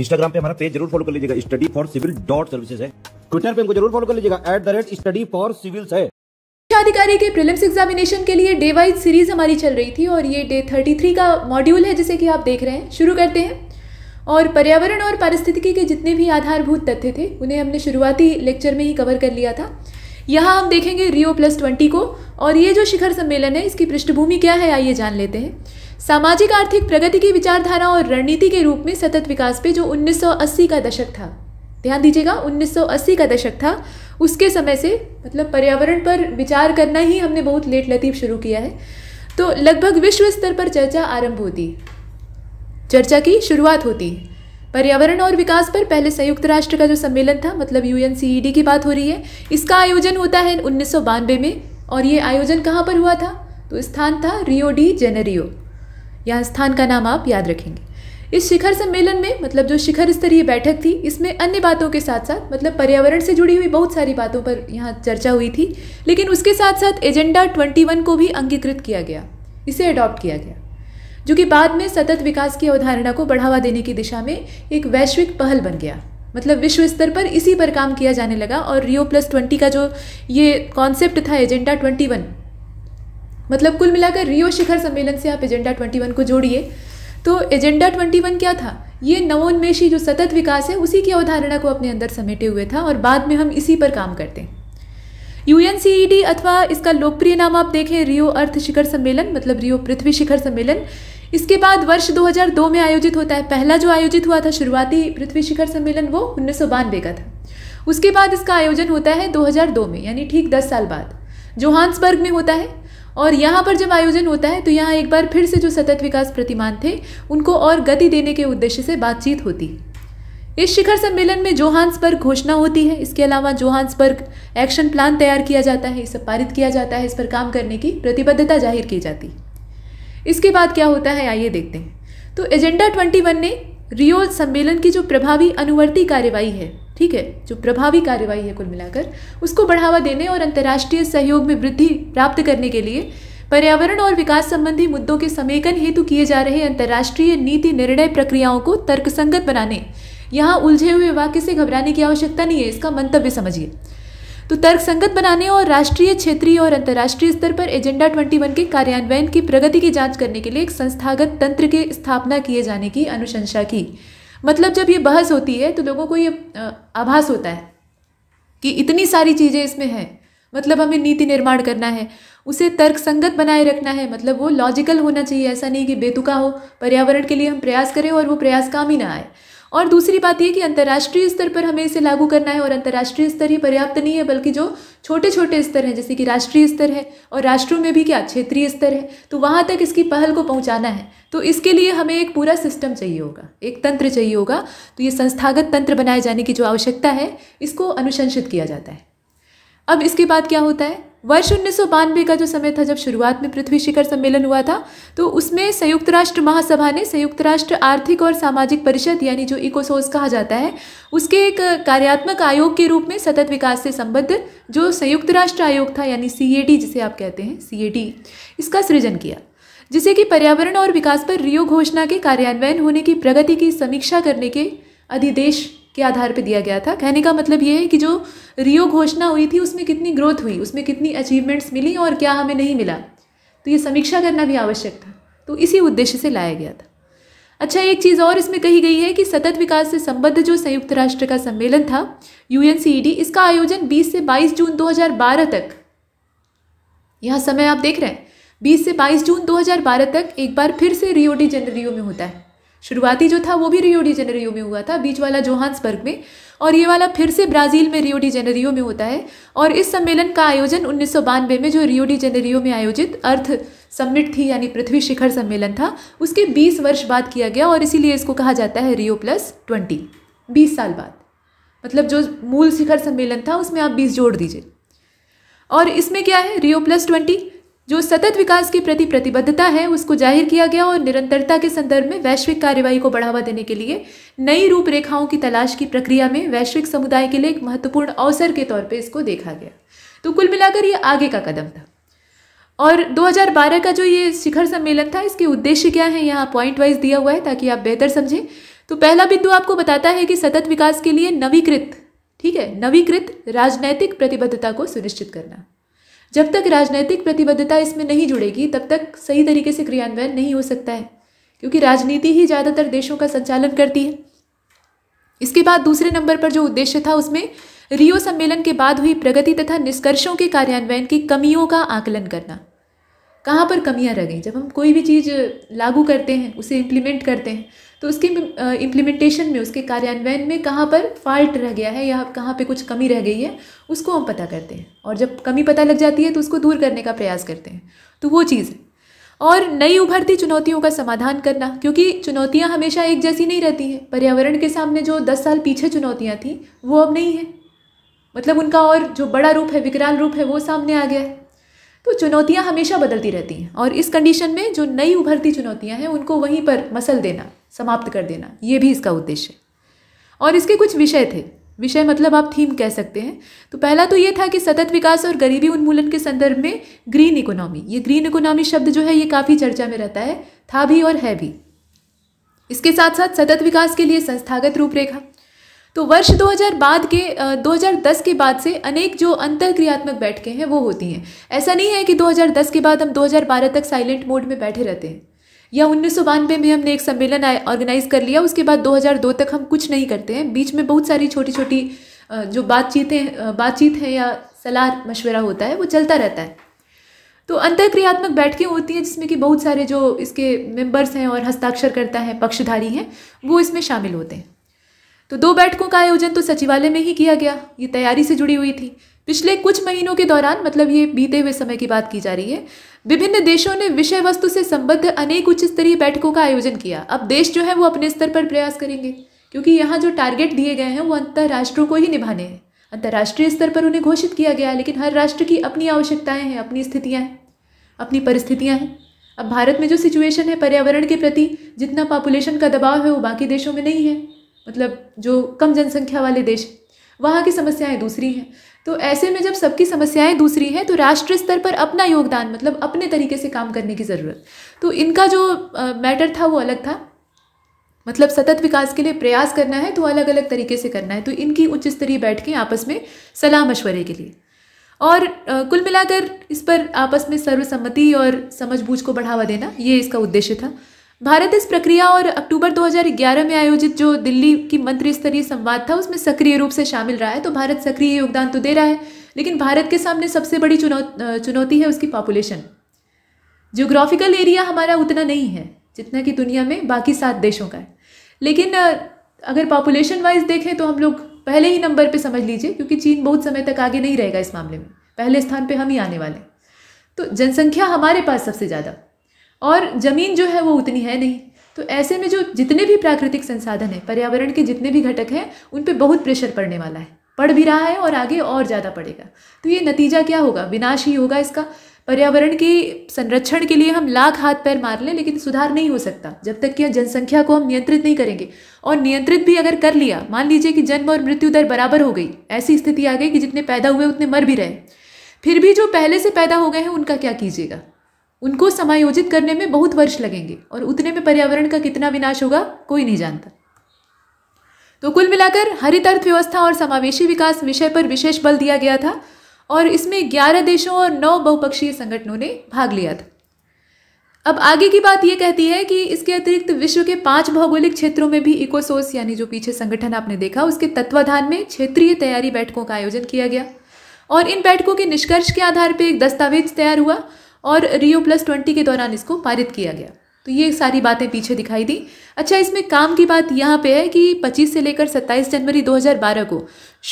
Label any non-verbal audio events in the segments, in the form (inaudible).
Instagram पे हमारा page जरूर फॉलो कर लीजिएगा study for civil dot services है ट्विटर पे हमको जरूर फॉलो कर लीजिएगा at the rate study for civils है अधिकारी के प्रीलिम्स एग्जामिनेशन के लिए डे वाइज सीरीज हमारी चल रही थी और ये डे 33 का मॉड्यूल है जिसे कि आप देख रहे हैं शुरू करते हैं और पर्यावरण और पारिस्थितिकी के जितने भी आधारभूत तथ्य थे उन्हें हमने शुरुआती लेक्चर में ही कवर कर लिया था यहाँ हम देखेंगे रियो प्लस ट्वेंटी को और ये जो शिखर सम्मेलन है इसकी पृष्ठभूमि क्या है आइए जान लेते हैं सामाजिक आर्थिक प्रगति की विचारधारा और रणनीति के रूप में सतत विकास पे जो 1980 का दशक था ध्यान दीजिएगा 1980 का दशक था उसके समय से मतलब पर्यावरण पर विचार करना ही हमने बहुत लेट लतीफ शुरू किया है तो लगभग विश्व स्तर पर चर्चा आरंभ होती चर्चा की शुरुआत होती है पर्यावरण और विकास पर पहले संयुक्त राष्ट्र का जो सम्मेलन था मतलब यूएनसीईडी e की बात हो रही है इसका आयोजन होता है उन्नीस में और ये आयोजन कहाँ पर हुआ था तो स्थान था रियो डी जेनेरियो यह स्थान का नाम आप याद रखेंगे इस शिखर सम्मेलन में मतलब जो शिखर स्तरीय बैठक थी इसमें अन्य बातों के साथ साथ मतलब पर्यावरण से जुड़ी हुई बहुत सारी बातों पर यहाँ चर्चा हुई थी लेकिन उसके साथ साथ एजेंडा 21 को भी अंगीकृत किया गया इसे अडॉप्ट किया गया जो कि बाद में सतत विकास की अवधारणा को बढ़ावा देने की दिशा में एक वैश्विक पहल बन गया मतलब विश्व स्तर पर इसी पर काम किया जाने लगा और रियो प्लस ट्वेंटी का जो ये कॉन्सेप्ट था एजेंडा ट्वेंटी वन मतलब कुल मिलाकर रियो शिखर सम्मेलन से आप एजेंडा ट्वेंटी वन को जोड़िए तो एजेंडा ट्वेंटी वन क्या था ये नवोन्मेषी जो सतत विकास है उसी की अवधारणा को अपने अंदर समेटे हुए था और बाद में हम इसी पर काम करते हैं यू e अथवा इसका लोकप्रिय नाम आप देखें रियो अर्थ शिखर सम्मेलन मतलब रियो पृथ्वी शिखर सम्मेलन इसके बाद वर्ष 2002 में आयोजित होता है पहला जो आयोजित हुआ था शुरुआती पृथ्वी शिखर सम्मेलन वो उन्नीस का था उसके बाद इसका आयोजन होता है 2002 में यानी ठीक 10 साल बाद जोहान्सबर्ग में होता है और यहाँ पर जब आयोजन होता है तो यहाँ एक बार फिर से जो सतत विकास प्रतिमान थे उनको और गति देने के उद्देश्य से बातचीत होती है इस शिखर सम्मेलन में जोहान्सबर्ग घोषणा होती है इसके अलावा जोहान्सबर्ग एक्शन प्लान तैयार किया जाता है इसे पारित किया जाता है इस पर काम करने की प्रतिबद्धता जाहिर की जाती है इसके बाद क्या होता है आइए देखते हैं तो एजेंडा ट्वेंटी वन ने रियो सम्मेलन की जो प्रभावी अनुवर्ती कार्यवाही है ठीक है जो प्रभावी कार्यवाही है कुल मिलाकर उसको बढ़ावा देने और अंतर्राष्ट्रीय सहयोग में वृद्धि प्राप्त करने के लिए पर्यावरण और विकास संबंधी मुद्दों के समेकन हेतु किए जा रहे अंतर्राष्ट्रीय नीति निर्णय प्रक्रियाओं को तर्कसंगत बनाने यहाँ उलझे हुए वाक्य से घबराने की आवश्यकता नहीं है इसका मंतव्य समझिए तो तर्क संगत बनाने और राष्ट्रीय क्षेत्रीय और अंतर्राष्ट्रीय स्तर पर एजेंडा ट्वेंटी के कार्यान्वयन की प्रगति की जाँच करने के लिए एक संस्थागत तंत्र की स्थापना किए जाने की अनुशंसा की मतलब जब ये बहस होती है तो लोगों को ये आभास होता है कि इतनी सारी चीज़ें इसमें हैं मतलब हमें नीति निर्माण करना है उसे तर्क संगत बनाए रखना है मतलब वो लॉजिकल होना चाहिए ऐसा नहीं कि बेतुका हो पर्यावरण के लिए हम प्रयास करें और वो प्रयास काम ही ना आए और दूसरी बात यह कि अंतर्राष्ट्रीय स्तर पर हमें इसे लागू करना है और अंतर्राष्ट्रीय स्तर ही पर्याप्त नहीं है बल्कि जो छोटे छोटे स्तर हैं जैसे कि राष्ट्रीय स्तर है और राष्ट्रों में भी क्या क्षेत्रीय स्तर है तो वहाँ तक इसकी पहल को पहुँचाना है तो इसके लिए हमें एक पूरा सिस्टम चाहिए होगा एक तंत्र चाहिए होगा तो ये संस्थागत तंत्र बनाए जाने की जो आवश्यकता है इसको अनुशंसित किया जाता है अब इसके बाद क्या होता है वर्ष उन्नीस का जो समय था जब शुरुआत में पृथ्वी शिखर सम्मेलन हुआ था तो उसमें संयुक्त राष्ट्र महासभा ने संयुक्त राष्ट्र आर्थिक और सामाजिक परिषद यानी जो इकोसोस कहा जाता है उसके एक कार्यात्मक आयोग के रूप में सतत विकास से संबद्ध जो संयुक्त राष्ट्र आयोग था यानी सी जिसे आप कहते हैं सी इसका सृजन किया जिसे कि पर्यावरण और विकास पर रियो घोषणा के कार्यान्वयन होने की प्रगति की समीक्षा करने के अधिदेश के आधार पर दिया गया था कहने का मतलब ये है कि जो रियो घोषणा हुई थी उसमें कितनी ग्रोथ हुई उसमें कितनी अचीवमेंट्स मिली और क्या हमें नहीं मिला तो ये समीक्षा करना भी आवश्यक था तो इसी उद्देश्य से लाया गया था अच्छा एक चीज़ और इसमें कही गई है कि सतत विकास से संबद्ध जो संयुक्त राष्ट्र का सम्मेलन था यू e इसका आयोजन 20 से 22 जून 2012 तक यह समय आप देख रहे हैं 20 से 22 जून 2012 तक एक बार फिर से रियो डी जनरियो में होता है शुरुआती जो था वो भी रियो डी जेनेरियो में हुआ था बीच वाला जोहान्सबर्ग में और ये वाला फिर से ब्राज़ील में रियो डी जेनेरियो में होता है और इस सम्मेलन का आयोजन उन्नीस में जो रियो डी जेनेरियो में आयोजित अर्थ समिट थी यानी पृथ्वी शिखर सम्मेलन था उसके बीस वर्ष बाद किया गया और इसीलिए इसको कहा जाता है रियो प्लस ट्वेंटी बीस साल बाद मतलब जो मूल शिखर सम्मेलन था उसमें आप बीस जोड़ दीजिए और इसमें क्या है रियो प्लस ट्वेंटी जो सतत विकास के प्रति प्रतिबद्धता है उसको जाहिर किया गया और निरंतरता के संदर्भ में वैश्विक कार्यवाही को बढ़ावा देने के लिए नई रूपरेखाओं की तलाश की प्रक्रिया में वैश्विक समुदाय के लिए एक महत्वपूर्ण अवसर के तौर पर इसको देखा गया तो कुल मिलाकर ये आगे का कदम था और 2012 का जो ये शिखर सम्मेलन था इसके उद्देश्य क्या है यहाँ पॉइंट वाइज दिया हुआ है ताकि आप बेहतर समझें तो पहला बिंदु आपको बताता है कि सतत विकास के लिए नवीकृत ठीक है नवीकृत राजनैतिक प्रतिबद्धता को सुनिश्चित करना जब तक राजनैतिक प्रतिबद्धता इसमें नहीं जुड़ेगी तब तक सही तरीके से क्रियान्वयन नहीं हो सकता है क्योंकि राजनीति ही ज़्यादातर देशों का संचालन करती है इसके बाद दूसरे नंबर पर जो उद्देश्य था उसमें रियो सम्मेलन के बाद हुई प्रगति तथा निष्कर्षों के कार्यान्वयन की कमियों का आकलन करना कहाँ पर कमियाँ रह गई जब हम कोई भी चीज़ लागू करते हैं उसे इम्प्लीमेंट करते हैं तो उसके इम्प्लीमेंटेशन में उसके कार्यान्वयन में कहाँ पर फॉल्ट रह गया है या कहाँ पे कुछ कमी रह गई है उसको हम पता करते हैं और जब कमी पता लग जाती है तो उसको दूर करने का प्रयास करते हैं तो वो चीज़ है और नई उभरती चुनौतियों का समाधान करना क्योंकि चुनौतियाँ हमेशा एक जैसी नहीं रहती हैं पर्यावरण के सामने जो दस साल पीछे चुनौतियाँ थीं वो अब नहीं है मतलब उनका और जो बड़ा रूप है विकराल रूप है वो सामने आ गया है तो चुनौतियाँ हमेशा बदलती रहती हैं और इस कंडीशन में जो नई उभरती चुनौतियाँ हैं उनको वहीं पर मसल देना समाप्त कर देना ये भी इसका उद्देश्य है और इसके कुछ विषय थे विषय मतलब आप थीम कह सकते हैं तो पहला तो ये था कि सतत विकास और गरीबी उन्मूलन के संदर्भ में ग्रीन इकोनॉमी ये ग्रीन इकोनॉमी शब्द जो है ये काफ़ी चर्चा में रहता है था भी और है भी इसके साथ साथ सतत विकास के लिए संस्थागत रूपरेखा तो वर्ष 2000 बाद के 2010 के बाद से अनेक जो अंतर क्रियात्मक बैठकें हैं वो होती हैं ऐसा नहीं है कि 2010 के बाद हम 2012 तक साइलेंट मोड में बैठे रहते हैं या उन्नीस में हमने एक सम्मेलन ऑर्गेनाइज कर लिया उसके बाद 2002 तक हम कुछ नहीं करते हैं बीच में बहुत सारी छोटी छोटी जो बातचीतें बातचीत हैं या सलाह मशवरा होता है वो चलता रहता है तो अंतर क्रियात्मक बैठकें होती हैं जिसमें कि बहुत सारे जो इसके मेंबर्स हैं और हस्ताक्षर करता है पक्षधारी हैं वो इसमें शामिल होते हैं तो दो बैठकों का आयोजन तो सचिवालय में ही किया गया ये तैयारी से जुड़ी हुई थी पिछले कुछ महीनों के दौरान मतलब ये बीते हुए समय की बात की जा रही है विभिन्न देशों ने विषय वस्तु से संबद्ध अनेक उच्च स्तरीय बैठकों का आयोजन किया अब देश जो है वो अपने स्तर पर प्रयास करेंगे क्योंकि यहाँ जो टारगेट दिए गए हैं वो अंतर्राष्ट्रों को ही निभाने हैं अंतर्राष्ट्रीय स्तर पर उन्हें घोषित किया गया है लेकिन हर राष्ट्र की अपनी आवश्यकताएं हैं अपनी स्थितियाँ हैं अपनी परिस्थितियाँ हैं अब भारत में जो सिचुएशन है पर्यावरण के प्रति जितना पॉपुलेशन का दबाव है वो बाकी देशों में नहीं है मतलब जो कम जनसंख्या वाले देश वहाँ की समस्याएं दूसरी हैं तो ऐसे में जब सबकी समस्याएं दूसरी हैं तो राष्ट्र स्तर पर अपना योगदान मतलब अपने तरीके से काम करने की ज़रूरत तो इनका जो मैटर था वो अलग था मतलब सतत विकास के लिए प्रयास करना है तो अलग अलग तरीके से करना है तो इनकी उच्च स्तरीय बैठकें आपस में सलाह मशवरे के लिए और आ, कुल मिलाकर इस पर आपस में सर्वसम्मति और समझबूझ को बढ़ावा देना ये इसका उद्देश्य था भारत इस प्रक्रिया और अक्टूबर 2011 में आयोजित जो दिल्ली की मंत्री स्तरीय संवाद था उसमें सक्रिय रूप से शामिल रहा है तो भारत सक्रिय योगदान तो दे रहा है लेकिन भारत के सामने सबसे बड़ी चुनौ चुनौती है उसकी पॉपुलेशन जियोग्राफिकल एरिया हमारा उतना नहीं है जितना कि दुनिया में बाकी सात देशों का है लेकिन अगर पॉपुलेशन वाइज देखें तो हम लोग पहले ही नंबर पे समझ लीजिए क्योंकि चीन बहुत समय तक आगे नहीं रहेगा इस मामले में पहले स्थान पे हम ही आने वाले हैं तो जनसंख्या हमारे पास सबसे ज़्यादा और ज़मीन जो है वो उतनी है नहीं तो ऐसे में जो जितने भी प्राकृतिक संसाधन हैं पर्यावरण के जितने भी घटक हैं उन पर बहुत प्रेशर पड़ने वाला है पड़ भी रहा है और आगे और ज़्यादा पड़ेगा तो ये नतीजा क्या होगा विनाश ही होगा इसका पर्यावरण के संरक्षण के लिए हम लाख हाथ पैर मार लें लेकिन सुधार नहीं हो सकता जब तक कि जनसंख्या को हम नियंत्रित नहीं करेंगे और नियंत्रित भी अगर कर लिया मान लीजिए कि जन्म और मृत्यु दर बराबर हो गई ऐसी स्थिति आ गई कि जितने पैदा हुए उतने मर भी रहे फिर भी जो पहले से पैदा हो गए हैं उनका क्या कीजिएगा उनको समायोजित करने में बहुत वर्ष लगेंगे और उतने में पर्यावरण का कितना विनाश होगा कोई नहीं जानता तो कुल मिलाकर हरित अर्थव्यवस्था और समावेशी विकास विषय पर विशेष बल दिया गया था और इसमें ग्यारह देशों और नौ बहुपक्षीय संगठनों ने भाग लिया था अब आगे की बात यह कहती है कि इसके अतिरिक्त विश्व के पांच भौगोलिक क्षेत्रों में भी इकोसोस यानी जो पीछे संगठन आपने देखा उसके तत्वाधान में क्षेत्रीय तैयारी बैठकों का आयोजन किया गया और इन बैठकों के निष्कर्ष के आधार पर एक दस्तावेज तैयार हुआ और रियो प्लस ट्वेंटी के दौरान इसको पारित किया गया तो ये सारी बातें पीछे दिखाई दी अच्छा इसमें काम की बात यहाँ पे है कि 25 से लेकर 27 जनवरी 2012 को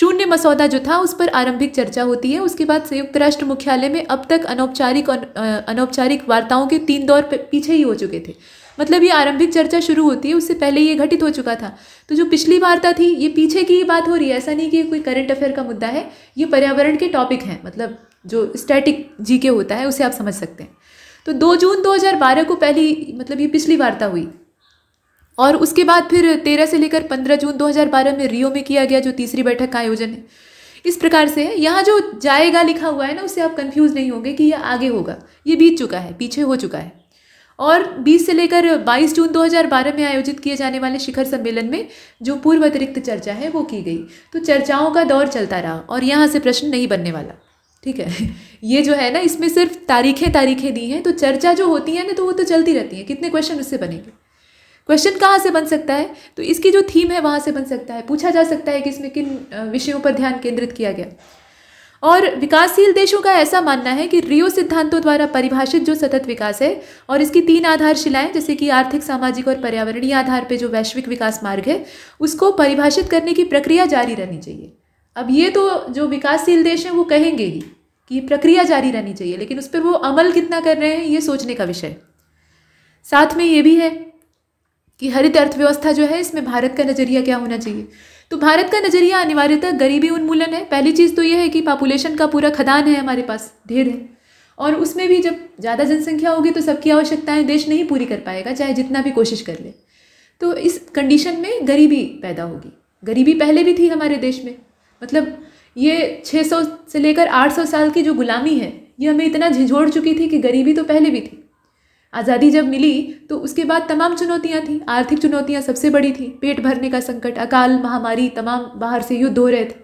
शून्य मसौदा जो था उस पर आरंभिक चर्चा होती है उसके बाद संयुक्त राष्ट्र मुख्यालय में अब तक अनौपचारिक और अनौपचारिक वार्ताओं के तीन दौर पीछे ही हो चुके थे मतलब ये आरंभिक चर्चा शुरू होती है उससे पहले ये घटित हो चुका था तो जो पिछली वार्ता थी ये पीछे की ही बात हो रही है ऐसा नहीं कि कोई करंट अफेयर का मुद्दा है ये पर्यावरण के टॉपिक हैं मतलब जो स्टैटिक जी के होता है उसे आप समझ सकते हैं तो दो जून 2012 को पहली मतलब ये पिछली वार्ता हुई और उसके बाद फिर तेरह से लेकर पंद्रह जून 2012 में रियो में किया गया जो तीसरी बैठक का आयोजन है इस प्रकार से है यहाँ जो जाएगा लिखा हुआ है ना उससे आप कंफ्यूज नहीं होंगे कि यह आगे होगा ये बीत चुका है पीछे हो चुका है और 20 से लेकर 22 जून 2012 में आयोजित किए जाने वाले शिखर सम्मेलन में जो पूर्व अतिरिक्त चर्चा है वो की गई तो चर्चाओं का दौर चलता रहा और यहाँ से प्रश्न नहीं बनने वाला ठीक है (laughs) ये जो है ना इसमें सिर्फ तारीखें तारीखें दी हैं तो चर्चा जो होती है ना तो वो तो चलती रहती है कितने क्वेश्चन उससे बनेंगे क्वेश्चन कहाँ से बन सकता है तो इसकी जो थीम है वहाँ से बन सकता है पूछा जा सकता है कि इसमें किन विषयों पर ध्यान केंद्रित किया गया और विकासशील देशों का ऐसा मानना है कि रियो सिद्धांतों द्वारा परिभाषित जो सतत विकास है और इसकी तीन आधारशिलाएं जैसे कि आर्थिक सामाजिक और पर्यावरणीय आधार पर जो वैश्विक विकास मार्ग है उसको परिभाषित करने की प्रक्रिया जारी रहनी चाहिए अब ये तो जो विकासशील देश हैं वो कहेंगे ही कि प्रक्रिया जारी रहनी चाहिए लेकिन उस पर वो अमल कितना कर रहे हैं ये सोचने का विषय साथ में ये भी है कि हरित अर्थव्यवस्था जो है इसमें भारत का नज़रिया क्या होना चाहिए तो भारत का नज़रिया अनिवार्यतः गरीबी उन्मूलन है पहली चीज़ तो ये है कि पॉपुलेशन का पूरा खदान है हमारे पास ढेर है और उसमें भी जब ज़्यादा जनसंख्या होगी तो सबकी आवश्यकताएं देश नहीं पूरी कर पाएगा चाहे जितना भी कोशिश कर ले तो इस कंडीशन में गरीबी पैदा होगी गरीबी पहले भी थी हमारे देश में मतलब ये 600 से लेकर 800 साल की जो गुलामी है ये हमें इतना झिझोड़ चुकी थी कि गरीबी तो पहले भी थी आज़ादी जब मिली तो उसके बाद तमाम चुनौतियाँ थीं आर्थिक चुनौतियाँ सबसे बड़ी थी पेट भरने का संकट अकाल महामारी तमाम बाहर से युद्ध हो रहे थे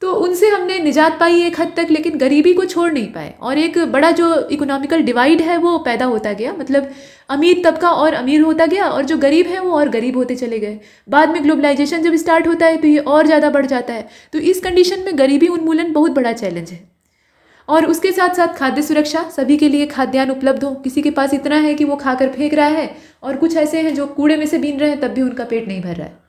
तो उनसे हमने निजात पाई एक हद तक लेकिन गरीबी को छोड़ नहीं पाए और एक बड़ा जो इकोनॉमिकल डिवाइड है वो पैदा होता गया मतलब अमीर तबका और अमीर होता गया और जो गरीब है वो और गरीब होते चले गए बाद में ग्लोबलाइजेशन जब स्टार्ट होता है तो ये और ज़्यादा बढ़ जाता है तो इस कंडीशन में गरीबी उन्मूलन बहुत बड़ा चैलेंज है और उसके साथ साथ खाद्य सुरक्षा सभी के लिए खाद्यान्न उपलब्ध हो किसी के पास इतना है कि वो खाकर फेंक रहा है और कुछ ऐसे हैं जो कूड़े में से बीन रहे हैं तब भी उनका पेट नहीं भर रहा है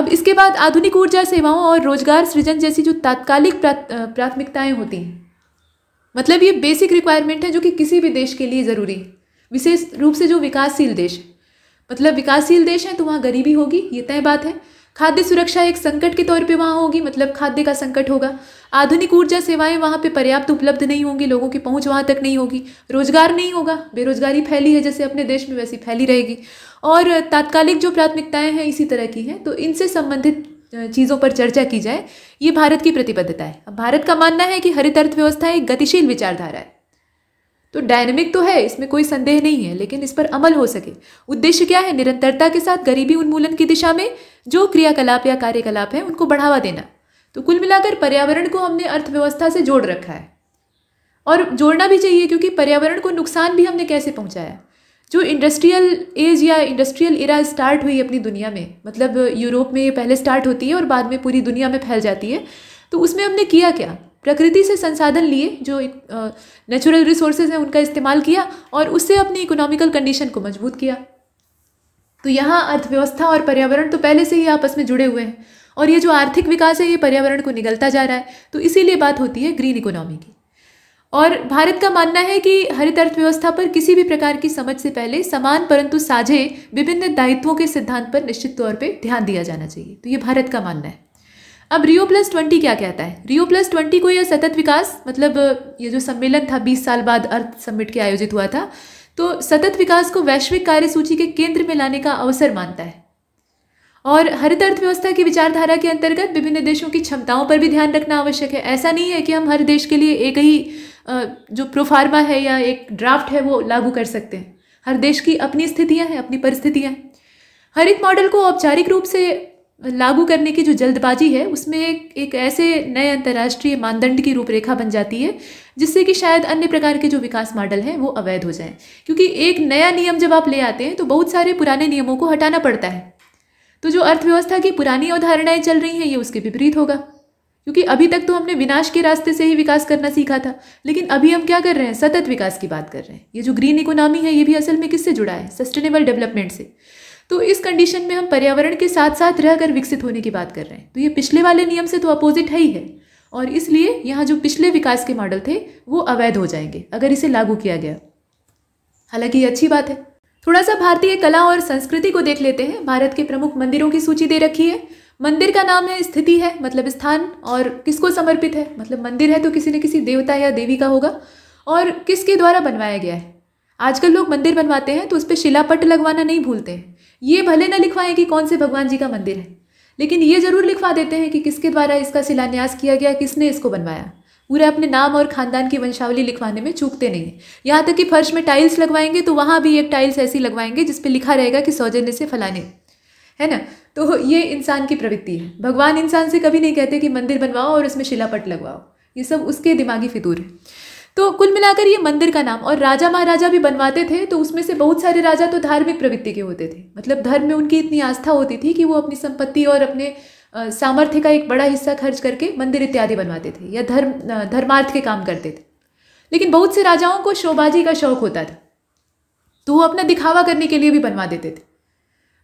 अब इसके बाद आधुनिक ऊर्जा सेवाओं और रोजगार सृजन जैसी जो तात्कालिक प्राथमिकताएं होती हैं मतलब ये बेसिक रिक्वायरमेंट है जो कि किसी भी देश के लिए ज़रूरी है विशेष रूप से जो विकासशील देश मतलब विकासशील देश हैं तो वहाँ गरीबी होगी ये तय बात है खाद्य सुरक्षा एक संकट के तौर पे वहाँ होगी मतलब खाद्य का संकट होगा आधुनिक ऊर्जा सेवाएं वहाँ पे पर्याप्त उपलब्ध नहीं होंगी लोगों की पहुँच वहाँ तक नहीं होगी रोजगार नहीं होगा बेरोजगारी फैली है जैसे अपने देश में वैसी फैली रहेगी और तात्कालिक जो प्राथमिकताएँ हैं इसी तरह की हैं तो इनसे संबंधित चीज़ों पर चर्चा की जाए ये भारत की प्रतिबद्धता है अब भारत का मानना है कि हरित अर्थव्यवस्था एक गतिशील विचारधारा है तो डायनेमिक तो है इसमें कोई संदेह नहीं है लेकिन इस पर अमल हो सके उद्देश्य क्या है निरंतरता के साथ गरीबी उन्मूलन की दिशा में जो क्रियाकलाप या कार्यकलाप है उनको बढ़ावा देना तो कुल मिलाकर पर्यावरण को हमने अर्थव्यवस्था से जोड़ रखा है और जोड़ना भी चाहिए क्योंकि पर्यावरण को नुकसान भी हमने कैसे पहुंचाया जो इंडस्ट्रियल एज या इंडस्ट्रियल इरा स्टार्ट हुई अपनी दुनिया में मतलब यूरोप में पहले स्टार्ट होती है और बाद में पूरी दुनिया में फैल जाती है तो उसमें हमने किया क्या प्रकृति से संसाधन लिए जो नेचुरल रिसोर्सेज हैं उनका इस्तेमाल किया और उससे अपनी इकोनॉमिकल कंडीशन को मजबूत किया तो यहाँ अर्थव्यवस्था और पर्यावरण तो पहले से ही आपस में जुड़े हुए हैं और ये जो आर्थिक विकास है ये पर्यावरण को निगलता जा रहा है तो इसीलिए बात होती है ग्रीन इकोनॉमी की और भारत का मानना है कि हरित अर्थव्यवस्था पर किसी भी प्रकार की समझ से पहले समान परंतु साझे विभिन्न दायित्वों के सिद्धांत पर निश्चित तौर पर ध्यान दिया जाना चाहिए तो ये भारत का मानना है अब रियो प्लस ट्वेंटी क्या कहता है रियो प्लस ट्वेंटी को यह सतत विकास मतलब ये जो सम्मेलन था बीस साल बाद अर्थ समिट के आयोजित हुआ था तो सतत विकास को वैश्विक कार्यसूची के केंद्र में लाने का अवसर मानता है और हरित अर्थव्यवस्था की विचारधारा के अंतर्गत विभिन्न देशों की क्षमताओं पर भी ध्यान रखना आवश्यक है ऐसा नहीं है कि हम हर देश के लिए एक ही जो प्रोफार्मा है या एक ड्राफ्ट है वो लागू कर सकते हैं हर देश की अपनी स्थितियां हैं अपनी परिस्थितियां हैं हरित मॉडल को औपचारिक रूप से लागू करने की जो जल्दबाजी है उसमें एक ऐसे नए अंतर्राष्ट्रीय मानदंड की रूपरेखा बन जाती है जिससे कि शायद अन्य प्रकार के जो विकास मॉडल हैं वो अवैध हो जाएं क्योंकि एक नया नियम जब आप ले आते हैं तो बहुत सारे पुराने नियमों को हटाना पड़ता है तो जो अर्थव्यवस्था की पुरानी अवधारणाएँ चल रही हैं ये उसके विपरीत होगा क्योंकि अभी तक तो हमने विनाश के रास्ते से ही विकास करना सीखा था लेकिन अभी हम क्या कर रहे हैं सतत विकास की बात कर रहे हैं ये जो ग्रीन इकोनॉमी है ये भी असल में किससे जुड़ा है सस्टेनेबल डेवलपमेंट से तो इस कंडीशन में हम पर्यावरण के साथ साथ रहकर विकसित होने की बात कर रहे हैं तो ये पिछले वाले नियम से तो अपोजिट है ही है और इसलिए यहाँ जो पिछले विकास के मॉडल थे वो अवैध हो जाएंगे अगर इसे लागू किया गया हालांकि ये अच्छी बात है थोड़ा सा भारतीय कला और संस्कृति को देख लेते हैं भारत के प्रमुख मंदिरों की सूची दे रखी है मंदिर का नाम है स्थिति है मतलब स्थान और किसको समर्पित है मतलब मंदिर है तो किसी न किसी देवता या देवी का होगा और किसके द्वारा बनवाया गया है आजकल लोग मंदिर बनवाते हैं तो उस पर शिलापट लगवाना नहीं भूलते हैं ये भले ना लिखवाएं कि कौन से भगवान जी का मंदिर है लेकिन ये ज़रूर लिखवा देते हैं कि किसके द्वारा इसका शिलान्यास किया गया किसने इसको बनवाया पूरे अपने नाम और खानदान की वंशावली लिखवाने में चूकते नहीं यहाँ तक कि फर्श में टाइल्स लगवाएंगे तो वहाँ भी एक टाइल्स ऐसी लगवाएंगे जिस पर लिखा रहेगा कि सौजन्य से फलाने है ना तो ये इंसान की प्रवृत्ति है भगवान इंसान से कभी नहीं कहते कि मंदिर बनवाओ और उसमें शिलापट लगवाओ ये सब उसके दिमागी फितूर है तो कुल मिलाकर ये मंदिर का नाम और राजा महाराजा भी बनवाते थे तो उसमें से बहुत सारे राजा तो धार्मिक प्रवृत्ति के होते थे मतलब धर्म में उनकी इतनी आस्था होती थी कि वो अपनी संपत्ति और अपने सामर्थ्य का एक बड़ा हिस्सा खर्च करके मंदिर इत्यादि बनवाते थे या धर्म धर्मार्थ के काम करते थे लेकिन बहुत से राजाओं को शोबाजी का शौक होता था तो वो अपना दिखावा करने के लिए भी बनवा देते थे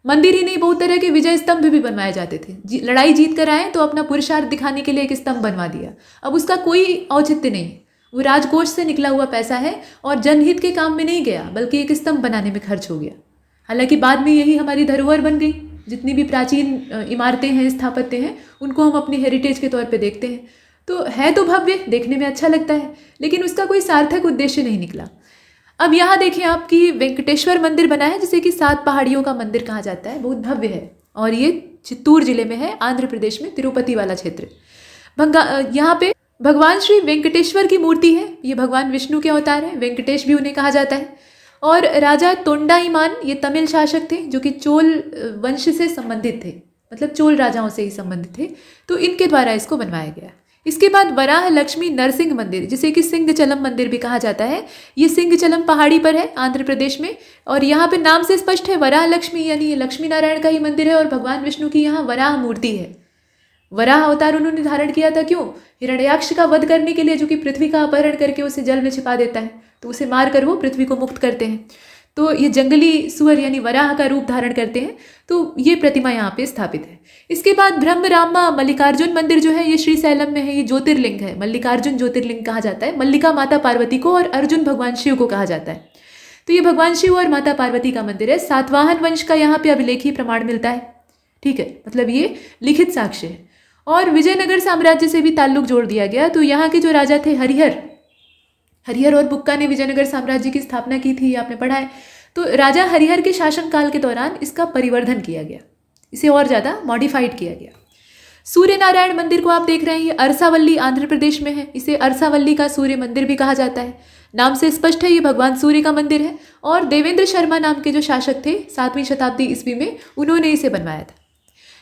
मंदिर ही नहीं बहुत तरह के विजय स्तंभ भी बनवाए जाते थे लड़ाई जीत कर आए तो अपना पुरुषार्थ दिखाने के लिए एक स्तंभ बनवा दिया अब उसका कोई औचित्य नहीं है वो राजकोष से निकला हुआ पैसा है और जनहित के काम में नहीं गया बल्कि एक स्तंभ बनाने में खर्च हो गया हालांकि बाद में यही हमारी धरोहर बन गई जितनी भी प्राचीन इमारतें हैं स्थापत्य हैं उनको हम अपनी हेरिटेज के तौर पे देखते हैं तो है तो भव्य देखने में अच्छा लगता है लेकिन उसका कोई सार्थक उद्देश्य नहीं निकला अब यहाँ देखें आप कि वेंकटेश्वर मंदिर बना है जिसे कि सात पहाड़ियों का मंदिर कहा जाता है बहुत भव्य है और ये चित्तूर जिले में है आंध्र प्रदेश में तिरुपति वाला क्षेत्र बंगा यहाँ पे भगवान श्री वेंकटेश्वर की मूर्ति है ये भगवान विष्णु के अवतार हैं वेंकटेश भी उन्हें कहा जाता है और राजा तोंडा ईमान ये तमिल शासक थे जो कि चोल वंश से संबंधित थे मतलब चोल राजाओं से ही संबंधित थे तो इनके द्वारा इसको बनवाया गया इसके बाद वराह लक्ष्मी नरसिंह मंदिर जिसे कि सिंह चलम मंदिर भी कहा जाता है ये सिंह चलम पहाड़ी पर है आंध्र प्रदेश में और यहाँ पे नाम से स्पष्ट है वराह लक्ष्मी यानी ये लक्ष्मी नारायण का ही मंदिर है और भगवान विष्णु की यहाँ वराह मूर्ति है वराह अवतार उन्होंने धारण किया था क्यों हिरण्याक्ष का वध करने के लिए जो कि पृथ्वी का अपहरण करके उसे जल में छिपा देता है तो उसे मार कर वो पृथ्वी को मुक्त करते हैं तो ये जंगली सुअर यानी वराह का रूप धारण करते हैं तो ये प्रतिमा यहाँ पे स्थापित है इसके बाद ब्रह्म रामा मल्लिकार्जुन मंदिर जो है ये श्री सैलम में है ये ज्योतिर्लिंग है मल्लिकार्जुन ज्योतिर्लिंग कहा जाता है मल्लिका माता पार्वती को और अर्जुन भगवान शिव को कहा जाता है तो ये भगवान शिव और माता पार्वती का मंदिर है सातवाहन वंश का यहाँ पे अभिलेखी प्रमाण मिलता है ठीक है मतलब ये लिखित साक्ष्य है और विजयनगर साम्राज्य से भी ताल्लुक जोड़ दिया गया तो यहाँ के जो राजा थे हरिहर हरिहर और बुक्का ने विजयनगर साम्राज्य की स्थापना की थी आपने पढ़ा है तो राजा हरिहर के शासनकाल के दौरान इसका परिवर्धन किया गया इसे और ज़्यादा मॉडिफाइड किया गया सूर्य नारायण मंदिर को आप देख रहे हैं ये अरसावल्ली आंध्र प्रदेश में है इसे अरसावल्ली का सूर्य मंदिर भी कहा जाता है नाम से स्पष्ट है ये भगवान सूर्य का मंदिर है और देवेंद्र शर्मा नाम के जो शासक थे सातवीं शताब्दी ईस्वी में उन्होंने इसे बनवाया था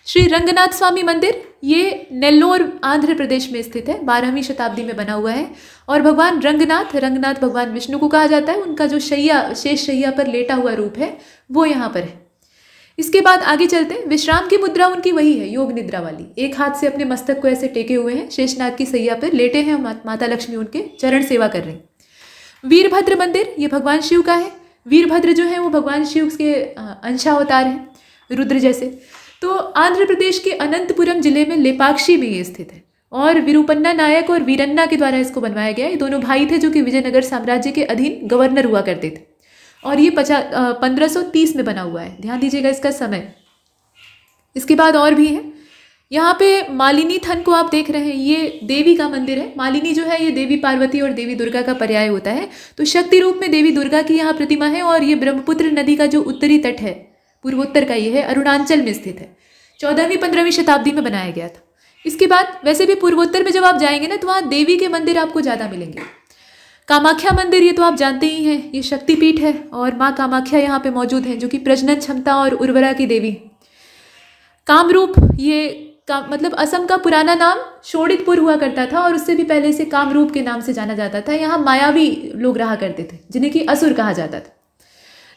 श्री रंगनाथ स्वामी मंदिर ये नेल्लोर आंध्र प्रदेश में स्थित है बारहवीं शताब्दी में बना हुआ है और भगवान रंगनाथ रंगनाथ भगवान विष्णु को कहा जाता है उनका जो शैया शेष शैया पर लेटा हुआ रूप है वो यहाँ पर है इसके बाद आगे चलते हैं विश्राम की मुद्रा उनकी वही है योग निद्रा वाली एक हाथ से अपने मस्तक को ऐसे टेके हुए हैं शेषनाग की सैया पर लेटे हैं माता लक्ष्मी उनके चरण सेवा कर रहे हैं वीरभद्र मंदिर ये भगवान शिव का है वीरभद्र जो है वो भगवान शिव के अंशावतार हैं रुद्र जैसे तो आंध्र प्रदेश के अनंतपुरम जिले में लेपाक्षी में ये स्थित है और विरूपन्ना नायक और वीरन्ना के द्वारा इसको बनवाया गया ये दोनों भाई थे जो कि विजयनगर साम्राज्य के अधीन गवर्नर हुआ करते थे और ये पचास पंद्रह में बना हुआ है ध्यान दीजिएगा इसका समय इसके बाद और भी है यहाँ पे मालिनी थन को आप देख रहे हैं ये देवी का मंदिर है मालिनी जो है ये देवी पार्वती और देवी दुर्गा का पर्याय होता है तो शक्ति रूप में देवी दुर्गा की यहाँ प्रतिमा है और ये ब्रह्मपुत्र नदी का जो उत्तरी तट है पूर्वोत्तर का ये है अरुणाचल में स्थित है चौदहवीं पंद्रहवीं शताब्दी में बनाया गया था इसके बाद वैसे भी पूर्वोत्तर में जब आप जाएंगे ना तो वहाँ देवी के मंदिर आपको ज़्यादा मिलेंगे कामाख्या मंदिर ये तो आप जानते ही हैं ये शक्तिपीठ है और माँ कामाख्या यहाँ पे मौजूद हैं जो कि प्रजनन क्षमता और उर्वरा की देवी कामरूप ये का मतलब असम का पुराना नाम शोणितपुर हुआ करता था और उससे भी पहले इसे कामरूप के नाम से जाना जाता था यहाँ मायावी लोग रहा करते थे जिन्हें कि असुर कहा जाता था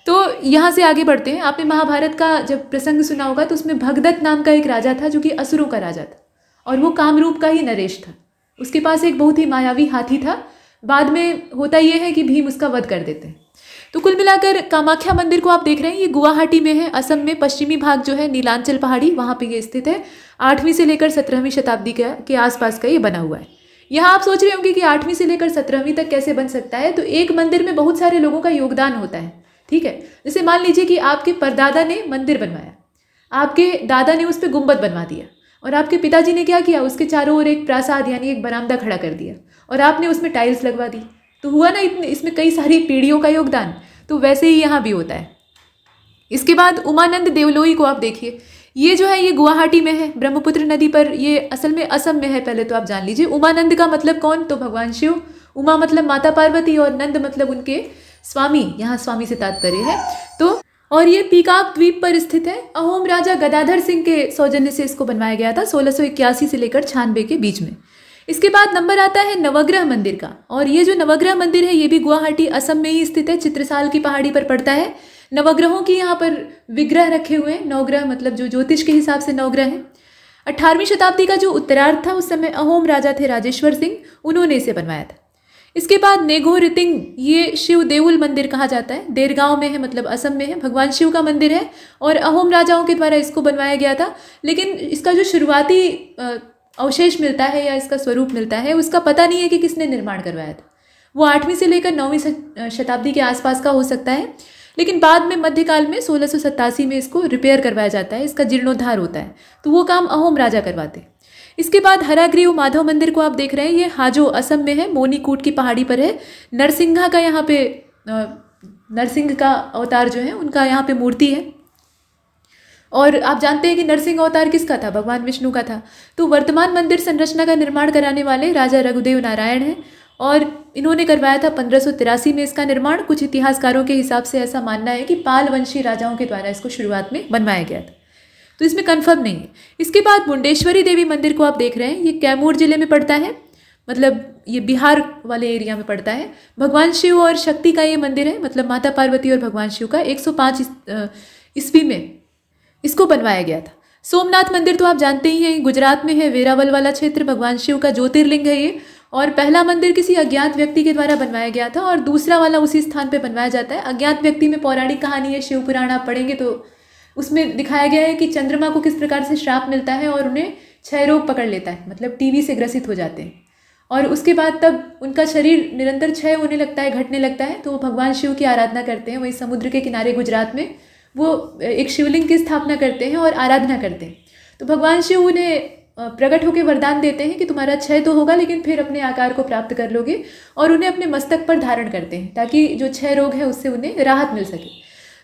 तो यहाँ से आगे बढ़ते हैं आपने महाभारत का जब प्रसंग सुना होगा तो उसमें भगदत्त नाम का एक राजा था जो कि असुरों का राजा था और वो कामरूप का ही नरेश था उसके पास एक बहुत ही मायावी हाथी था बाद में होता ये है कि भीम उसका वध कर देते हैं तो कुल मिलाकर कामाख्या मंदिर को आप देख रहे हैं ये गुवाहाटी में है असम में पश्चिमी भाग जो है नीलांचल पहाड़ी वहाँ पे ये स्थित है आठवीं से लेकर सत्रहवीं शताब्दी के, के आसपास का ये बना हुआ है यहाँ आप सोच रहे होंगे कि आठवीं से लेकर सत्रहवीं तक कैसे बन सकता है तो एक मंदिर में बहुत सारे लोगों का योगदान होता है ठीक है जैसे मान लीजिए कि आपके परदादा ने मंदिर बनवाया आपके दादा ने उस पर गुम्बद बनवा दिया और आपके पिताजी ने क्या किया उसके चारों ओर एक प्रासाद यानी एक बरामदा खड़ा कर दिया और आपने उसमें टाइल्स लगवा दी तो हुआ ना इतने इसमें कई सारी पीढ़ियों का योगदान तो वैसे ही यहाँ भी होता है इसके बाद उमानंद देवलोई को आप देखिए ये जो है ये गुवाहाटी में है ब्रह्मपुत्र नदी पर ये असल में असम में है पहले तो आप जान लीजिए उमानंद का मतलब कौन तो भगवान शिव उमा मतलब माता पार्वती और नंद मतलब उनके स्वामी यहाँ स्वामी से तात्पर्य है तो और ये पीकाक द्वीप पर स्थित है अहोम राजा गदाधर सिंह के सौजन्य से इसको बनवाया गया था सोलह से लेकर छानबे के बीच में इसके बाद नंबर आता है नवग्रह मंदिर का और ये जो नवग्रह मंदिर है ये भी गुवाहाटी असम में ही स्थित है चित्रसाल की पहाड़ी पर पड़ता है नवग्रहों की यहाँ पर विग्रह रखे हुए हैं नवग्रह मतलब जो ज्योतिष के हिसाब से नवग्रह हैं अठारहवीं शताब्दी का जो उत्तरार्थ था उस समय अहोम राजा थे राजेश्वर सिंह उन्होंने इसे बनवाया था इसके बाद नेगो रितिंग ये शिव देउल मंदिर कहा जाता है देरगांव में है मतलब असम में है भगवान शिव का मंदिर है और अहोम राजाओं के द्वारा इसको बनवाया गया था लेकिन इसका जो शुरुआती अवशेष मिलता है या इसका स्वरूप मिलता है उसका पता नहीं है कि किसने निर्माण करवाया था वो आठवीं से लेकर नौवीं शताब्दी के आसपास का हो सकता है लेकिन बाद में मध्यकाल में सोलह में इसको रिपेयर करवाया जाता है इसका जीर्णोद्धार होता है तो वो काम अहोम राजा करवाते इसके बाद हरागृह माधव मंदिर को आप देख रहे हैं ये हाजो असम में है मोनीकूट की पहाड़ी पर है नरसिंहा का यहाँ पे नरसिंह का अवतार जो है उनका यहाँ पे मूर्ति है और आप जानते हैं कि नरसिंह अवतार किसका था भगवान विष्णु का था तो वर्तमान मंदिर संरचना का निर्माण कराने वाले राजा रघुदेव नारायण हैं और इन्होंने करवाया था पंद्रह में इसका निर्माण कुछ इतिहासकारों के हिसाब से ऐसा मानना है कि पाल राजाओं के द्वारा इसको शुरुआत में बनवाया गया था तो इसमें कन्फर्म नहीं है इसके बाद मुंडेश्वरी देवी मंदिर को आप देख रहे हैं ये कैमूर जिले में पड़ता है मतलब ये बिहार वाले एरिया में पड़ता है भगवान शिव और शक्ति का ये मंदिर है मतलब माता पार्वती और भगवान शिव का 105 ईस्वी में इसको बनवाया गया था सोमनाथ मंदिर तो आप जानते ही हैं गुजरात में है वेरावल वाला क्षेत्र भगवान शिव का ज्योतिर्लिंग है ये और पहला मंदिर किसी अज्ञात व्यक्ति के द्वारा बनवाया गया था और दूसरा वाला उसी स्थान पर बनवाया जाता है अज्ञात व्यक्ति में पौराणिक कहानी है शिव पुराण आप पढ़ेंगे तो उसमें दिखाया गया है कि चंद्रमा को किस प्रकार से श्राप मिलता है और उन्हें क्षय रोग पकड़ लेता है मतलब टीवी से ग्रसित हो जाते हैं और उसके बाद तब उनका शरीर निरंतर क्षय होने लगता है घटने लगता है तो वो भगवान शिव की आराधना करते हैं वहीं समुद्र के किनारे गुजरात में वो एक शिवलिंग की स्थापना करते हैं और आराधना करते हैं तो भगवान शिव उन्हें प्रकट होकर वरदान देते हैं कि तुम्हारा क्षय तो होगा लेकिन फिर अपने आकार को प्राप्त कर लोगे और उन्हें अपने मस्तक पर धारण करते हैं ताकि जो क्षय रोग है उससे उन्हें राहत मिल सके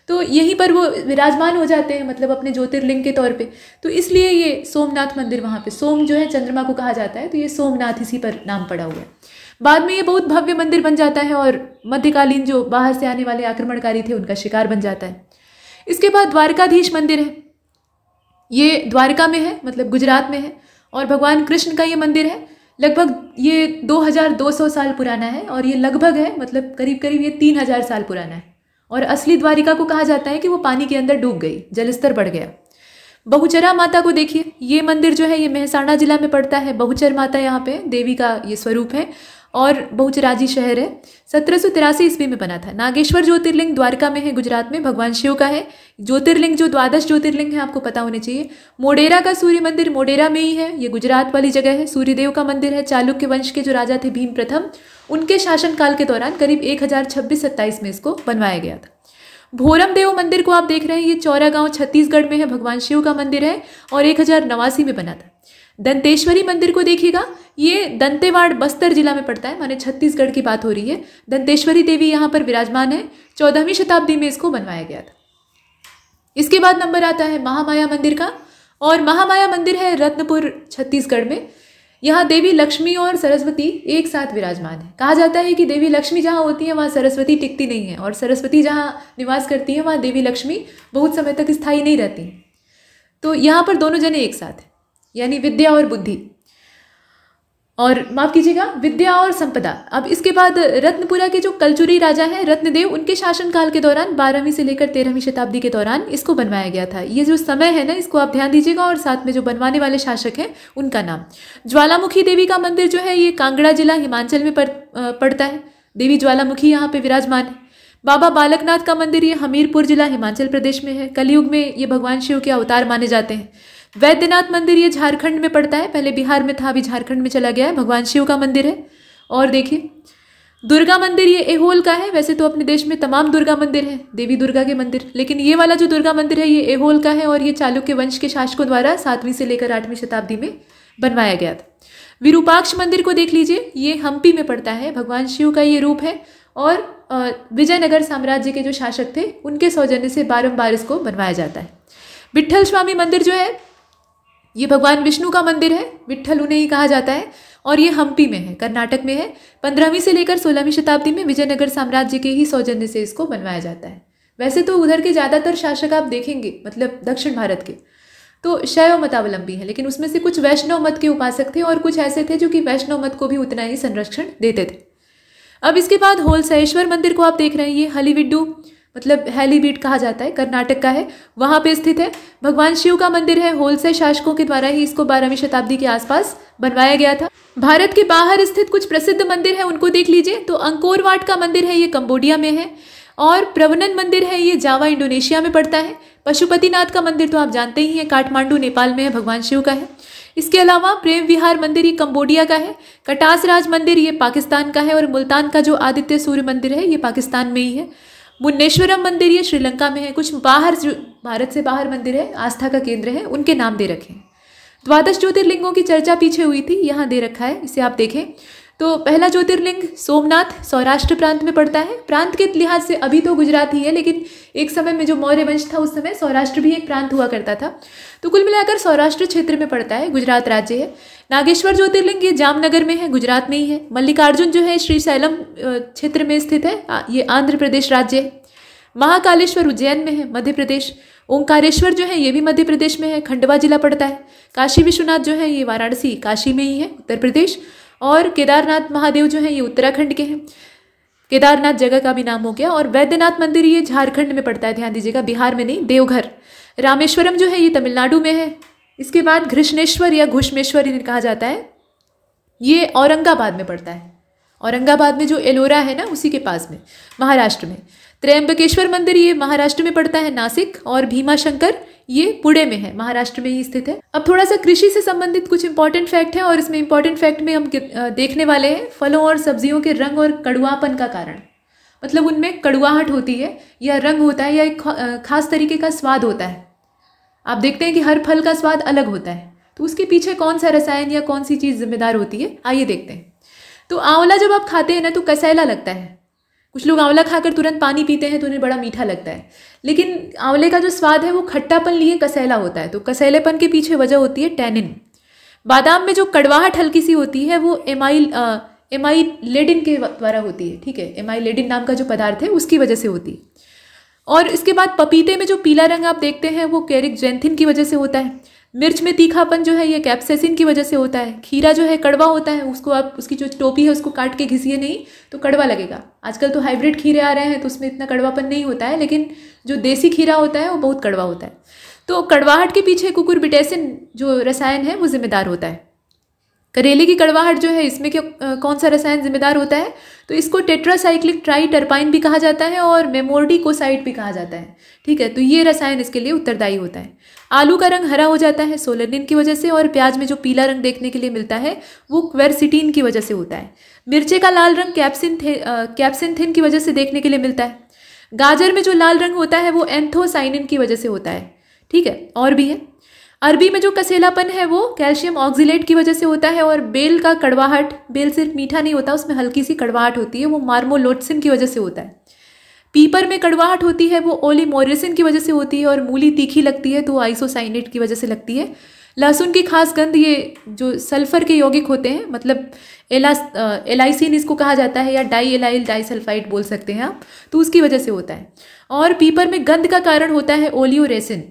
तो यहीं पर वो विराजमान हो जाते हैं मतलब अपने ज्योतिर्लिंग के तौर पे तो इसलिए ये सोमनाथ मंदिर वहाँ पे सोम जो है चंद्रमा को कहा जाता है तो ये सोमनाथ इसी पर नाम पड़ा हुआ है बाद में ये बहुत भव्य मंदिर बन जाता है और मध्यकालीन जो बाहर से आने वाले आक्रमणकारी थे उनका शिकार बन जाता है इसके बाद द्वारकाधीश मंदिर है ये द्वारका में है मतलब गुजरात में है और भगवान कृष्ण का ये मंदिर है लगभग ये 2200 साल पुराना है और ये लगभग है मतलब करीब करीब ये 3000 साल पुराना है और असली द्वारिका को कहा जाता है कि वो पानी के अंदर डूब गई जलस्तर बढ़ गया बहुचरा माता को देखिए ये मंदिर जो है ये मेहसाणा जिला में पड़ता है बहुचर माता यहाँ पे देवी का ये स्वरूप है और बहुचराजी शहर है सत्रह सौ तिरासी ईस्वी में बना था नागेश्वर ज्योतिर्लिंग द्वारका में है गुजरात में भगवान शिव का है ज्योतिर्लिंग जो द्वादश ज्योतिर्लिंग है आपको पता होने चाहिए मोडेरा का सूर्य मंदिर मोडेरा में ही है ये गुजरात वाली जगह है सूर्यदेव का मंदिर है चालुक्य वंश के जो राजा थे भीम प्रथम उनके शासनकाल के दौरान करीब एक हज़ार छब्बीस सत्ताईस में इसको बनवाया गया था भोरम देव मंदिर को आप देख रहे हैं ये चौरा गांव छत्तीसगढ़ में है भगवान शिव का मंदिर है और एक हज़ार नवासी में बना था दंतेश्वरी मंदिर को देखिएगा ये दंतेवाड़ बस्तर जिला में पड़ता है माने छत्तीसगढ़ की बात हो रही है दंतेश्वरी देवी यहाँ पर विराजमान है चौदहवीं शताब्दी में इसको बनवाया गया था इसके बाद नंबर आता है महामाया मंदिर का और महामाया मंदिर है रत्नपुर छत्तीसगढ़ में यहाँ देवी लक्ष्मी और सरस्वती एक साथ विराजमान है कहा जाता है कि देवी लक्ष्मी जहाँ होती है वहाँ सरस्वती टिकती नहीं है और सरस्वती जहाँ निवास करती है वहाँ देवी लक्ष्मी बहुत समय तक स्थायी नहीं रहती तो यहाँ पर दोनों जने एक साथ हैं यानी विद्या और बुद्धि और माफ़ कीजिएगा विद्या और संपदा अब इसके बाद रत्नपुरा के जो कलचुरी राजा हैं रत्नदेव उनके शासनकाल के दौरान बारहवीं से लेकर तेरहवीं शताब्दी के दौरान इसको बनवाया गया था ये जो समय है ना इसको आप ध्यान दीजिएगा और साथ में जो बनवाने वाले शासक हैं उनका नाम ज्वालामुखी देवी का मंदिर जो है ये कांगड़ा जिला हिमाचल में पड़ पड़ता है देवी ज्वालामुखी यहाँ पर विराजमान है बाबा बालकनाथ का मंदिर ये हमीरपुर जिला हिमाचल प्रदेश में है कलयुग में ये भगवान शिव के अवतार माने जाते हैं वैद्यनाथ मंदिर ये झारखंड में पड़ता है पहले बिहार में था अभी झारखंड में चला गया है भगवान शिव का मंदिर है और देखिए दुर्गा मंदिर ये एहोल का है वैसे तो अपने देश में तमाम दुर्गा मंदिर हैं देवी दुर्गा के मंदिर लेकिन ये वाला जो दुर्गा मंदिर है ये एहोल का है और ये चालुक्य वंश के शासकों द्वारा सातवीं से लेकर आठवीं शताब्दी में बनवाया गया था विरूपाक्ष मंदिर को देख लीजिए ये हम्पी में पड़ता है भगवान शिव का ये रूप है और विजयनगर साम्राज्य के जो शासक थे उनके सौजन्य से बारम्बार इसको बनवाया जाता है विट्ठल स्वामी मंदिर जो है ये भगवान विष्णु का मंदिर है विट्ठल उन्हें ही कहा जाता है और ये हम्पी में है कर्नाटक में है पंद्रहवीं से लेकर सोलहवीं शताब्दी में विजयनगर साम्राज्य के ही सौजन्य से इसको बनवाया जाता है वैसे तो उधर के ज़्यादातर शासक आप देखेंगे मतलब दक्षिण भारत के तो शैव मतावलंबी हैं लेकिन उसमें से कुछ वैष्णव मत के उपासक थे और कुछ ऐसे थे जो कि वैष्णव मत को भी उतना ही संरक्षण देते थे अब इसके बाद होलसेश्वर मंदिर को आप देख रहे हैं ये हलीविडू मतलब हेलीबीट कहा जाता है कर्नाटक का है वहाँ पे स्थित है भगवान शिव का मंदिर है से शासकों के द्वारा ही इसको बारहवीं शताब्दी के आसपास बनवाया गया था भारत के बाहर स्थित कुछ प्रसिद्ध मंदिर हैं उनको देख लीजिए तो अंकोरवाट का मंदिर है ये कंबोडिया में है और प्रवनन मंदिर है ये जावा इंडोनेशिया में पड़ता है पशुपतिनाथ का मंदिर तो आप जानते ही हैं काठमांडू नेपाल में है भगवान शिव का है इसके अलावा प्रेम विहार मंदिर ये कंबोडिया का है कटासराज मंदिर ये पाकिस्तान का है और मुल्तान का जो आदित्य सूर्य मंदिर है ये पाकिस्तान में ही है मुन्नेश्वरम मंदिर ये श्रीलंका में है कुछ बाहर जो भारत से बाहर मंदिर है आस्था का केंद्र है उनके नाम दे रखे द्वादश ज्योतिर्लिंगों की चर्चा पीछे हुई थी यहाँ दे रखा है इसे आप देखें तो पहला ज्योतिर्लिंग सोमनाथ सौराष्ट्र प्रांत में पड़ता है प्रांत के लिहाज से अभी तो गुजरात ही है लेकिन एक समय में जो मौर्य वंश था उस समय सौराष्ट्र भी एक प्रांत हुआ करता था तो कुल मिलाकर सौराष्ट्र क्षेत्र में पड़ता है गुजरात राज्य है नागेश्वर ज्योतिर्लिंग ये जामनगर में है गुजरात में ही है मल्लिकार्जुन जो है श्री सैलम क्षेत्र में स्थित है ये आंध्र प्रदेश राज्य है महाकालेश्वर उज्जैन में है मध्य प्रदेश ओंकारेश्वर जो है ये भी मध्य प्रदेश में है खंडवा जिला पड़ता है काशी विश्वनाथ जो है ये वाराणसी काशी में ही है उत्तर प्रदेश और केदारनाथ महादेव जो है ये उत्तराखंड के हैं केदारनाथ जगह का भी नाम हो गया और वैद्यनाथ मंदिर ये झारखंड में पड़ता है ध्यान दीजिएगा बिहार में नहीं देवघर रामेश्वरम जो है ये तमिलनाडु में है इसके बाद घृष्णेश्वर या घुष्मेश्वर इन्हें कहा जाता है ये औरंगाबाद में पड़ता है औरंगाबाद में जो एलोरा है ना उसी के पास में महाराष्ट्र में त्रयंबकेश्वर मंदिर ये महाराष्ट्र में पड़ता है नासिक और भीमा शंकर ये पुणे में है महाराष्ट्र में ही स्थित है अब थोड़ा सा कृषि से संबंधित कुछ इंपॉर्टेंट फैक्ट है और इसमें इंपॉर्टेंट फैक्ट में हम देखने वाले हैं फलों और सब्जियों के रंग और कड़ुआपन का कारण मतलब उनमें कड़ुआहट होती है या रंग होता है या एक खास तरीके का स्वाद होता है आप देखते हैं कि हर फल का स्वाद अलग होता है तो उसके पीछे कौन सा रसायन या कौन सी चीज़ जिम्मेदार होती है आइए देखते हैं तो आंवला जब आप खाते हैं ना तो कसैला लगता है कुछ लोग आंवला खाकर तुरंत पानी पीते हैं तो उन्हें बड़ा मीठा लगता है लेकिन आंवले का जो स्वाद है वो खट्टापन लिए कसैला होता है तो कसैलेपन के पीछे वजह होती है टैनिन बादाम में जो कड़वाहट हल्की सी होती है वो एमाइल एमाई लेडिन के द्वारा होती है ठीक है एमाई लेडिन नाम का जो पदार्थ है उसकी वजह से होती है और इसके बाद पपीते में जो पीला रंग आप देखते हैं वो कैरिक जेंथिन की वजह से होता है मिर्च में तीखापन जो है ये कैप्सेसिन की वजह से होता है खीरा जो है कड़वा होता है उसको आप उसकी जो टोपी है उसको काट के घिसिए नहीं तो कड़वा लगेगा आजकल तो हाइब्रिड खीरे आ रहे हैं तो उसमें इतना कड़वापन नहीं होता है लेकिन जो देसी खीरा होता है वो बहुत कड़वा होता है तो कड़वाहट के पीछे कुकुर जो रसायन है वो जिम्मेदार होता है करेले की कड़वाहट जो है इसमें क्यों कौन सा रसायन जिम्मेदार होता है तो इसको टेट्रासाइक्लिक ट्राई टर्पाइन भी कहा जाता है और मेमोर्डिकोसाइट भी कहा जाता है ठीक है तो ये रसायन इसके लिए उत्तरदायी होता है आलू का रंग हरा हो जाता है सोलनिन की वजह से और प्याज में जो पीला रंग देखने के लिए मिलता है वो क्वेरसिटीन की वजह से होता है मिर्चे का लाल रंग कैप्सिन कैप्सिनथिन की वजह से देखने के लिए मिलता है गाजर में जो लाल रंग होता है वो एंथोसाइनिन की वजह से होता है ठीक है और भी है अरबी में जो कसेलापन है वो कैल्शियम ऑक्सीलेट की वजह से होता है और बेल का कड़वाहट बेल सिर्फ मीठा नहीं होता उसमें हल्की सी कड़वाहट होती है वो मार्मोलोटसिन की वजह से होता है पीपर में कड़वाहट होती है वो ओलीमोरिसिन की वजह से होती है और मूली तीखी लगती है तो आइसोसाइनेट की वजह से लगती है लहसुन की खास गंध ये जो सल्फर के यौगिक होते हैं मतलब एलास एलाइसिन इसको कहा जाता है या डाई एलाइल डाई सल्फाइड बोल सकते हैं आप तो उसकी वजह से होता है और पीपर में गंध का कारण होता है ओलियोरेसिन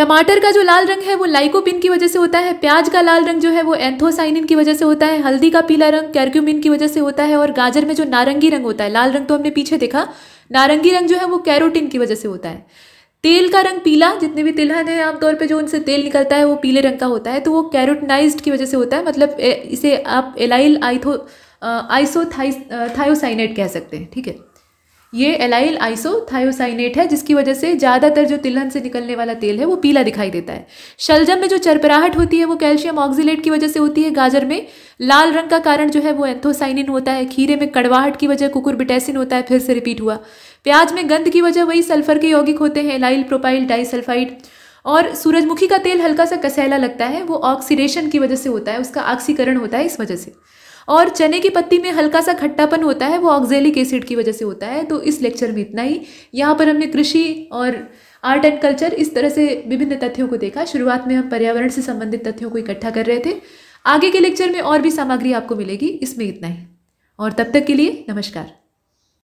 टमाटर का जो लाल रंग है वो लाइकोपिन की वजह से होता है प्याज का लाल रंग जो है वो एंथोसाइनिन की वजह से होता है हल्दी का पीला रंग कैरक्यूमिन की वजह से होता है और गाजर में जो नारंगी रंग होता है लाल रंग तो हमने पीछे देखा नारंगी रंग जो है वो कैरोटिन की वजह से होता है तेल का रंग पीला जितने भी तिलहन है आमतौर पर जो उनसे तेल निकलता है वो पीले रंग का होता है तो वो कैरोटनाइज की वजह से होता है मतलब इसे आप एलाइल आइथो आइसोथाइ थायोसाइनेट कह सकते हैं ठीक है ये एलाइल आइसोथायोसाइनेट है जिसकी वजह से ज़्यादातर जो तिलहन से निकलने वाला तेल है वो पीला दिखाई देता है शलजम में जो चरपराहट होती है वो कैल्शियम ऑक्सीलेट की वजह से होती है गाजर में लाल रंग का कारण जो है वो एंथोसाइनिन होता है खीरे में कड़वाहट की वजह कुकुरबिटेसिन होता है फिर से रिपीट हुआ प्याज में गंध की वजह वही सल्फर के यौगिक होते हैं एलाइल प्रोपाइल डाइसल्फाइड और सूरजमुखी का तेल हल्का सा कसैला लगता है वो ऑक्सीडेशन की वजह से होता है उसका ऑक्सीकरण होता है इस वजह से और चने की पत्ती में हल्का सा खट्टापन होता है वो ऑक्जेलिक एसिड की वजह से होता है तो इस लेक्चर में इतना ही यहाँ पर हमने कृषि और आर्ट एंड कल्चर इस तरह से विभिन्न तथ्यों को देखा शुरुआत में हम पर्यावरण से संबंधित तथ्यों को इकट्ठा कर रहे थे आगे के लेक्चर में और भी सामग्री आपको मिलेगी इसमें इतना ही और तब तक के लिए नमस्कार